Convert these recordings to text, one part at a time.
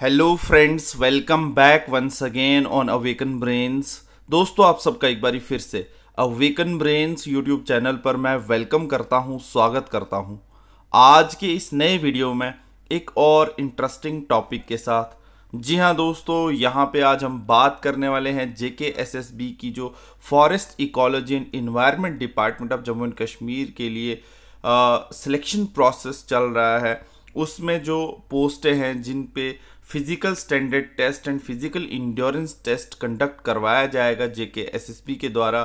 hello friends welcome back once again on Awaken Brains दोस्तों आप सबका एक बारी फिर से अवेकन ब्रेन्स यूट्यूब चैनल पर मैं वेलकम करता हूं स्वागत करता हूं आज के इस नए वीडियो में एक और इंटरेस्टिंग टॉपिक के साथ जी हाँ दोस्तों यहाँ पे आज हम बात करने वाले हैं जे के एस एस बी की जो forest ecology and environment department of Jammu and Kashmir के लिए सिलेक्शन प्रोसेस चल रहा है उसमें जो पोस्टें हैं जिन पे physical standard test and physical endurance test conduct करवाया जाएगा जेके एसएसबी के द्वारा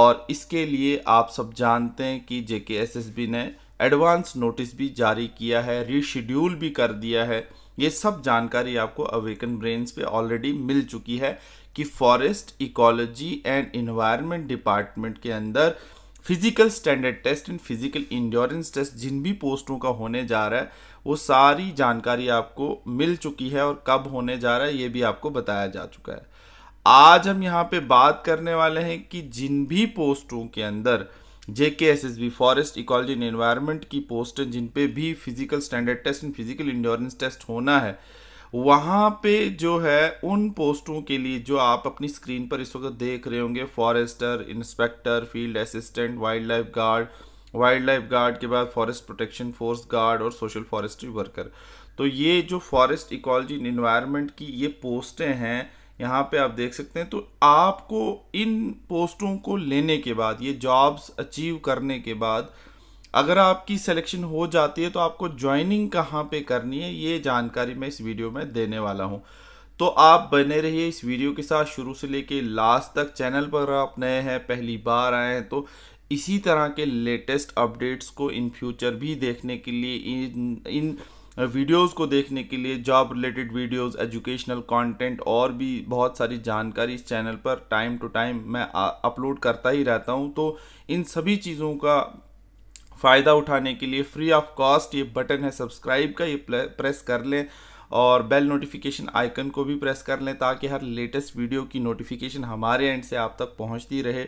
और इसके लिए आप सब जानते हैं कि जेके एसएसबी ने एडवांस नोटिस भी जारी किया है रीशेड्यूल भी कर दिया है ये सब जानकारी आपको अवेकन ब्रेन्स पे ऑलरेडी मिल चुकी है कि forest ecology and environment department के अंदर physical standard test and physical endurance test जिन भी पोस्टों का होने जा रहा है वो सारी जानकारी आपको मिल चुकी है और कब होने जा रहा है ये भी आपको बताया जा चुका है आज हम यहाँ पे बात करने वाले हैं कि जिन भी पोस्टों के अंदर JK S S B forest ecology and environment की पोस्ट जिन पे भी physical standard test and physical endurance test होना है वहाँ पे जो है उन पोस्टों के लिए जो आप अपनी स्क्रीन पर इस वक्त देख रहे होंगे forester inspector field assistant wildlife guard wildlife guard के बाद फॉरेस्ट प्रोटेक्शन फोर्स गार्ड और सोशल फॉरेस्ट्री वर्कर तो ये जो फॉरेस्ट इकोलॉजी इन्वायरमेंट की ये पोस्टें हैं यहाँ पे आप देख सकते हैं तो आपको इन पोस्टों को लेने के बाद ये जॉब्स अचीव करने के बाद अगर आपकी सिलेक्शन हो जाती है तो आपको ज्वाइनिंग कहाँ पे करनी है ये जानकारी मैं इस वीडियो में देने वाला हूँ तो आप बने रहिए इस वीडियो के साथ शुरू से लेके लास्ट तक चैनल पर आप नए हैं पहली बार आए हैं तो इसी तरह के लेटेस्ट अपडेट्स को इन फ्यूचर भी देखने के लिए इन इन वीडियोस को देखने के लिए job related videos educational content और भी बहुत सारी जानकारी इस चैनल पर टाइम टू टाइम मैं अपलोड करता ही रहता हूं तो इन सभी चीज़ों का फ़ायदा उठाने के लिए फ्री ऑफ कॉस्ट ये बटन है सब्सक्राइब का ये प्रेस कर लें और बेल नोटिफिकेशन आइकन को भी प्रेस कर लें ताकि हर लेटेस्ट वीडियो की नोटिफिकेशन हमारे एंड से आप तक पहुंचती रहे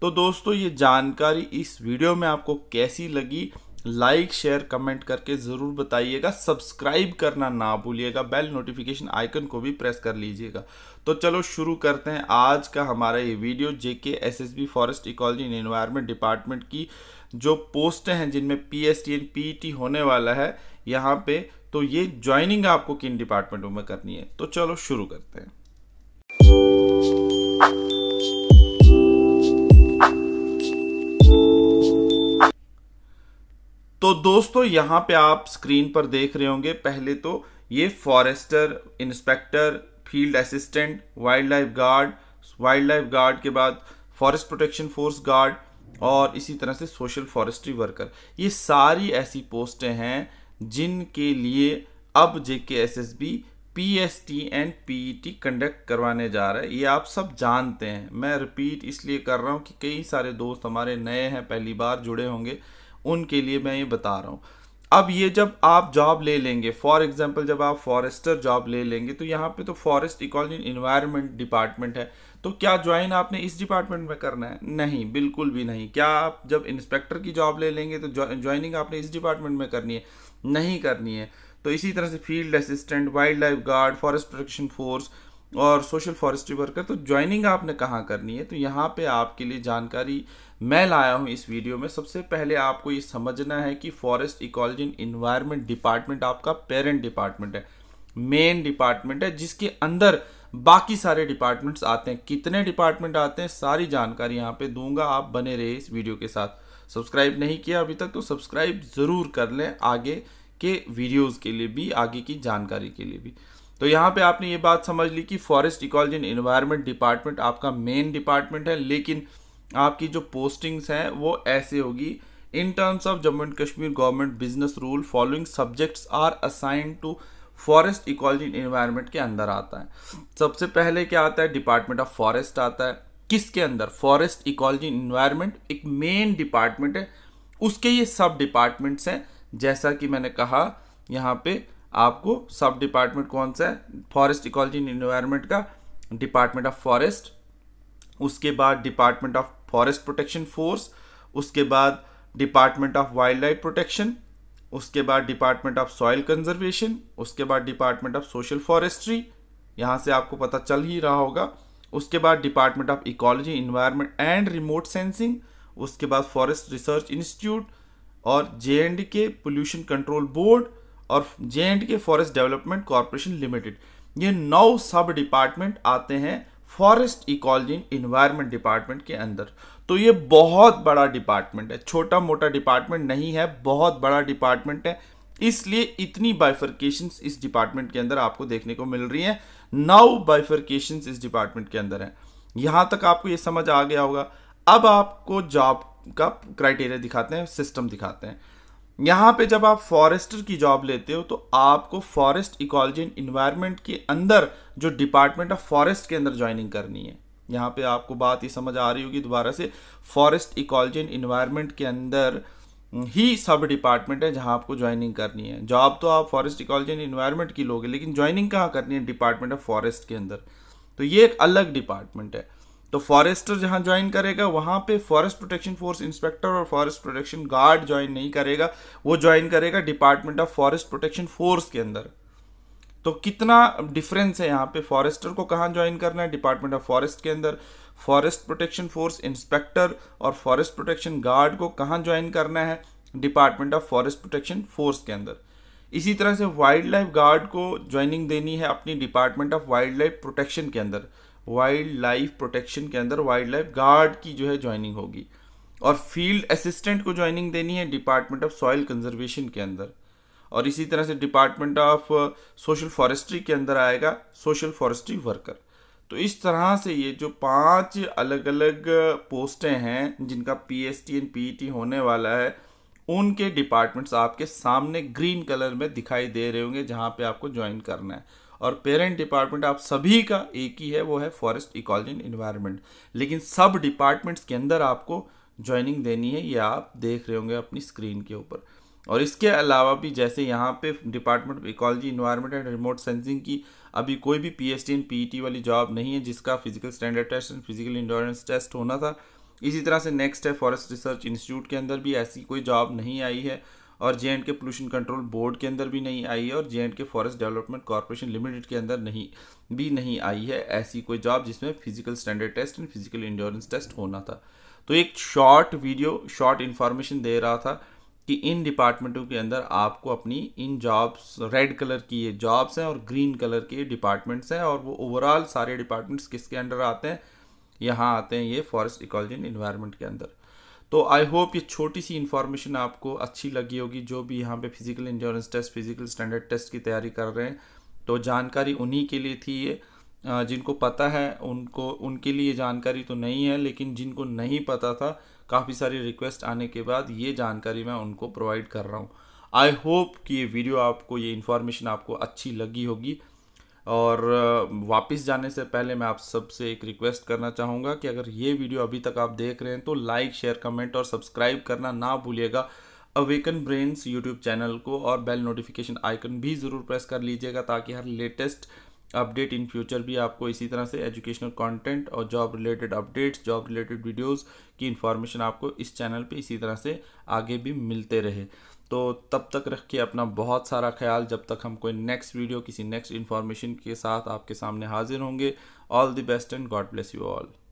तो दोस्तों ये जानकारी इस वीडियो में आपको कैसी लगी लाइक शेयर कमेंट करके ज़रूर बताइएगा सब्सक्राइब करना ना भूलिएगा बेल नोटिफिकेशन आइकन को भी प्रेस कर लीजिएगा तो चलो शुरू करते हैं आज का हमारा ये video JK SSB forest ecology and environment department की जो पोस्टें हैं जिनमें P S T and P T होने वाला है यहाँ पे तो ये ज्वाइनिंग आपको किन डिपार्टमेंटों में करनी है तो चलो शुरू करते हैं दोस्तों यहां पे आप स्क्रीन पर देख रहे होंगे पहले तो ये forester inspector field assistant wildlife guard wildlife guard के बाद फॉरेस्ट प्रोटेक्शन फोर्स गार्ड और इसी तरह से सोशल फॉरेस्ट्री वर्कर ये सारी ऐसी पोस्टें हैं जिनके लिए अब JK S S B P S T and P E T conduct करवाने जा रहा है ये आप सब जानते हैं मैं रिपीट इसलिए कर रहा हूँ कि कई सारे दोस्त हमारे नए हैं पहली बार जुड़े होंगे उनके लिए मैं ये बता रहा हूँ अब ये जब आप जॉब ले लेंगे फॉर एग्जाम्पल जब आप फॉरेस्टर जॉब ले लेंगे तो यहाँ पे तो फॉरेस्ट इकोलॉजी इन्वायरमेंट डिपार्टमेंट है तो क्या ज्वाइन आपने इस डिपार्टमेंट में करना है नहीं बिल्कुल भी नहीं क्या आप जब इंस्पेक्टर की जॉब ले लेंगे तो ज्वाइनिंग आपने इस डिपार्टमेंट में करनी है नहीं करनी है तो इसी तरह से field assistant wildlife guard forest protection force और सोशल फॉरेस्ट्री वर्कर तो ज्वाइनिंग आपने कहाँ करनी है तो यहाँ पे आपके लिए जानकारी मैं लाया हूँ इस वीडियो में सबसे पहले आपको ये समझना है कि forest ecology and environment department आपका पेरेंट डिपार्टमेंट है मेन डिपार्टमेंट है जिसके अंदर बाकी सारे डिपार्टमेंट्स आते हैं कितने डिपार्टमेंट आते हैं सारी जानकारी यहाँ पे दूंगा आप बने रहे इस वीडियो के साथ सब्सक्राइब नहीं किया अभी तक तो सब्सक्राइब ज़रूर कर लें आगे के वीडियोज़ के लिए भी आगे की जानकारी के लिए भी तो यहाँ पे आपने ये बात समझ ली कि forest ecology and environment department आपका मेन डिपार्टमेंट है लेकिन आपकी जो पोस्टिंग्स हैं वो ऐसे होगी in terms of Jammu and Kashmir government business rule following subjects are assign to forest ecology and environment के अंदर आता है सबसे पहले क्या आता है डिपार्टमेंट ऑफ फॉरेस्ट आता है किसके अंदर फॉरेस्ट इकोलॉजी इन्वायरमेंट एक मेन डिपार्टमेंट है उसके ये सब डिपार्टमेंट्स हैं जैसा कि मैंने कहा यहाँ पे आपको सब डिपार्टमेंट कौन सा है फॉरेस्ट इकोलॉजी एंड एनवायरमेंट का डिपार्टमेंट ऑफ फॉरेस्ट उसके बाद department of forest protection force उसके बाद department of wildlife protection उसके बाद डिपार्टमेंट ऑफ सॉइल कंजर्वेशन उसके बाद डिपार्टमेंट ऑफ सोशल फॉरेस्ट्री यहाँ से आपको पता चल ही रहा होगा उसके बाद department of ecology environment and remote sensing उसके बाद फॉरेस्ट रिसर्च इंस्टीट्यूट और J and K pollution control board और J and K forest development corporation limited ये नौ सब डिपार्टमेंट आते हैं फॉरेस्ट इकोलॉजी इन्वायरमेंट डिपार्टमेंट के अंदर तो ये बहुत बड़ा डिपार्टमेंट है छोटा मोटा डिपार्टमेंट नहीं है बहुत बड़ा डिपार्टमेंट है इसलिए इतनी बाइफर्केशन इस डिपार्टमेंट के अंदर आपको देखने को मिल रही है नौ बाइफर्केशन इस डिपार्टमेंट के अंदर है यहां तक आपको ये समझ आ गया होगा अब आपको जॉब का क्राइटेरिया दिखाते हैं सिस्टम दिखाते हैं यहाँ पे जब आप फॉरेस्टर की जॉब लेते हो तो आपको फॉरेस्ट इकोलॉजी एंड इन्वायरमेंट के अंदर जो डिपार्टमेंट ऑफ फॉरेस्ट के अंदर ज्वाइनिंग करनी है यहाँ पे आपको बात ये समझ आ रही होगी दोबारा से फॉरेस्ट इकोलॉजी एंड इन्वायरमेंट के अंदर हम्म, ही सब डिपार्टमेंट है जहाँ आपको ज्वाइनिंग करनी है जॉब तो आप फॉरेस्ट इकोलॉजी एंड इन्वायरमेंट की लोगे लेकिन ज्वाइनिंग कहाँ करनी है डिपार्टमेंट ऑफ फॉरेस्ट के अंदर तो ये एक अलग डिपार्टमेंट है तो फॉरेस्टर जहां ज्वाइन करेगा वहां पे फॉरेस्ट प्रोटेक्शन फोर्स इंस्पेक्टर और फॉरेस्ट प्रोटेक्शन गार्ड ज्वाइन नहीं करेगा वो ज्वाइन करेगा department of forest protection force के अंदर तो कितना डिफरेंस है यहाँ पे फॉरेस्टर को कहाँ ज्वाइन करना है डिपार्टमेंट ऑफ फॉरेस्ट के अंदर फॉरेस्ट प्रोटेक्शन फोर्स इंस्पेक्टर और फॉरेस्ट प्रोटेक्शन गार्ड को कहाँ ज्वाइन करना है department of forest protection force के अंदर इसी तरह से वाइल्ड लाइफ गार्ड को ज्वाइनिंग देनी है अपनी department of wildlife protection के अंदर वाइल्ड लाइफ प्रोटेक्शन के अंदर वाइल्ड लाइफ गार्ड की जो है ज्वाइनिंग होगी और फील्ड असिस्टेंट को ज्वाइनिंग देनी है डिपार्टमेंट ऑफ सॉइल कंजर्वेशन के अंदर और इसी तरह से डिपार्टमेंट ऑफ सोशल फॉरेस्ट्री के अंदर आएगा सोशल फॉरेस्ट्री वर्कर तो इस तरह से ये जो पांच अलग अलग पोस्टें हैं जिनका पीएसटी एंड पीईटी होने वाला है उनके डिपार्टमेंट्स आपके सामने ग्रीन कलर में दिखाई दे रहे होंगे जहाँ पे आपको ज्वाइन करना है और पेरेंट डिपार्टमेंट आप सभी का एक ही है वो है फॉरेस्ट इकोलॉजी इन्वायरमेंट लेकिन सब डिपार्टमेंट्स के अंदर आपको ज्वाइनिंग देनी है ये आप देख रहे होंगे अपनी स्क्रीन के ऊपर और इसके अलावा भी जैसे यहाँ पे department of ecology environment and remote sensing की अभी कोई भी पी एंड टी वाली जॉब नहीं है जिसका physical standard test and physical endurance test होना था इसी तरह से नेक्स्ट है फॉरेस्ट रिसर्च इंस्टीट्यूट के अंदर भी ऐसी कोई जॉब नहीं आई है और J and K pollution control board के अंदर भी नहीं आई है और J and K forest development corporation limited के अंदर नहीं भी नहीं आई है ऐसी कोई जॉब जिसमें physical standard test and physical endurance test होना था तो एक शॉर्ट वीडियो शॉर्ट इन्फॉर्मेशन दे रहा था कि इन डिपार्टमेंटों के अंदर आपको अपनी इन जॉब्स रेड कलर की ये जॉब्स हैं और ग्रीन कलर के डिपार्टमेंट्स हैं और वो ओवरऑल सारे डिपार्टमेंट्स किसके अंडर आते हैं यहाँ आते हैं ये फॉरेस्ट इकोलॉजी एंड इन्वायरमेंट के अंदर तो आई होप ये छोटी सी इन्फॉर्मेशन आपको अच्छी लगी होगी जो भी यहाँ पे physical insurance test physical standard test की तैयारी कर रहे हैं तो जानकारी उन्हीं के लिए थी ये जिनको पता है उनको उनके लिए जानकारी तो नहीं है लेकिन जिनको नहीं पता था काफ़ी सारी रिक्वेस्ट आने के बाद ये जानकारी मैं उनको प्रोवाइड कर रहा हूँ आई होप कि ये वीडियो आपको ये इन्फॉर्मेशन आपको अच्छी लगी होगी और वापस जाने से पहले मैं आप सबसे एक रिक्वेस्ट करना चाहूँगा कि अगर ये वीडियो अभी तक आप देख रहे हैं तो लाइक शेयर कमेंट और सब्सक्राइब करना ना भूलिएगा अवेकन ब्रेन्स यूट्यूब चैनल को और बेल नोटिफिकेशन आइकन भी ज़रूर प्रेस कर लीजिएगा ताकि हर लेटेस्ट अपडेट इन फ्यूचर भी आपको इसी तरह से एजुकेशनल कंटेंट और job related updates job related videos की इन्फॉर्मेशन आपको इस चैनल पे इसी तरह से आगे भी मिलते रहे तो तब तक रखिए अपना बहुत सारा ख्याल जब तक हम कोई नेक्स्ट वीडियो किसी नेक्स्ट इन्फॉर्मेशन के साथ आपके सामने हाजिर होंगे all the best and God bless you all